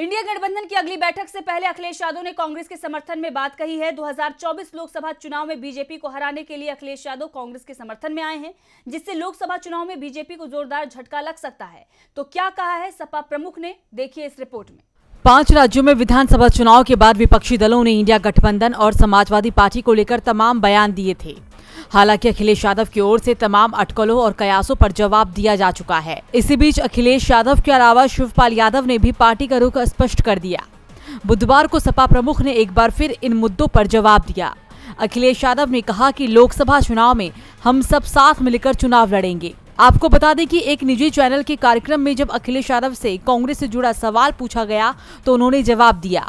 India गठबंधन की अगली बैठक से पहले अखिलेश यादव ने कांग्रेस के समर्थन में बात कही है 2024 लोकसभा चुनाव में बीजेपी को हराने के लिए अखिलेश यादव कांग्रेस के समर्थन में आए हैं जिससे लोकसभा चुनाव में बीजेपी को जोरदार झटका लग सकता है तो क्या कहा है सपा प्रमुख ने देखिए इस रिपोर्ट में पांच राज्यों में विधानसभा चुनाव के बाद विपक्षी दलों ने इंडिया गठबंधन और समाजवादी पार्टी को लेकर तमाम बयान दिए थे हालांकि अखिलेश यादव की ओर से तमाम अटकलों और कयासों पर जवाब दिया जा चुका है इसी बीच अखिलेश यादव के अलावा शिवपाल यादव ने भी पार्टी का रुख स्पष्ट कर दिया बुधवार को सपा प्रमुख ने एक बार फिर इन मुद्दों पर जवाब दिया अखिलेश यादव ने कहा कि लोकसभा चुनाव में हम सब साथ मिलकर चुनाव लड़ेंगे आपको बता दें कि एक निजी चैनल के कार्यक्रम में जब अखिलेश यादव से कांग्रेस से जुड़ा सवाल पूछा गया तो उन्होंने जवाब दिया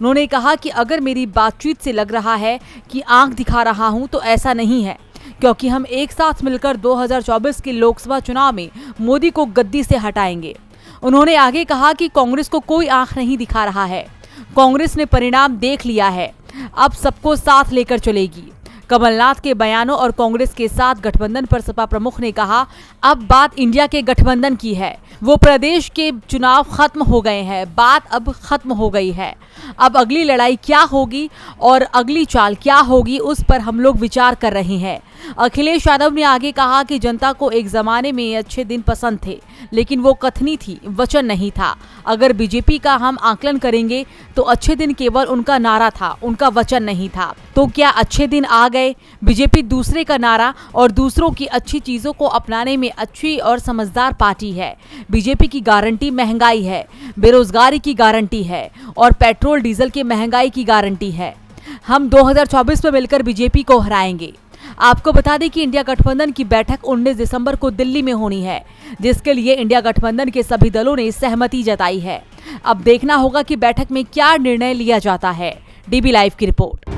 उन्होंने कहा कि अगर मेरी बातचीत से लग रहा है कि आंख दिखा रहा हूं तो ऐसा नहीं है क्योंकि हम एक साथ मिलकर 2024 के लोकसभा चुनाव में मोदी को गद्दी से हटाएंगे उन्होंने आगे कहा कि कांग्रेस को कोई आंख नहीं दिखा रहा है कांग्रेस ने परिणाम देख लिया है अब सबको साथ लेकर चलेगी कमलनाथ के बयानों और कांग्रेस के साथ गठबंधन पर सपा प्रमुख ने कहा अब बात इंडिया के गठबंधन की है वो प्रदेश के चुनाव खत्म हो गए हैं बात अब खत्म हो गई है अब अगली लड़ाई क्या होगी और अगली चाल क्या होगी उस पर हम लोग विचार कर रहे हैं अखिलेश यादव ने आगे कहा कि जनता को एक जमाने में अच्छे दिन पसंद थे लेकिन वो कथनी थी वचन नहीं था अगर बीजेपी का हम आकलन करेंगे तो अच्छे दिन केवल उनका नारा था उनका वचन नहीं था तो क्या अच्छे दिन आ गए बीजेपी दूसरे का नारा और दूसरों की अच्छी चीजों को अपनाने में अच्छी और समझदार पार्टी है बीजेपी की गारंटी महंगाई है बेरोजगारी की गारंटी है और पेट्रोल डीजल की महंगाई की गारंटी है हम 2024 में मिलकर बीजेपी को हराएंगे आपको बता दें कि इंडिया गठबंधन की बैठक 19 दिसंबर को दिल्ली में होनी है जिसके लिए इंडिया गठबंधन के सभी दलों ने सहमति जताई है अब देखना होगा कि बैठक में क्या निर्णय लिया जाता है डीबी लाइव की रिपोर्ट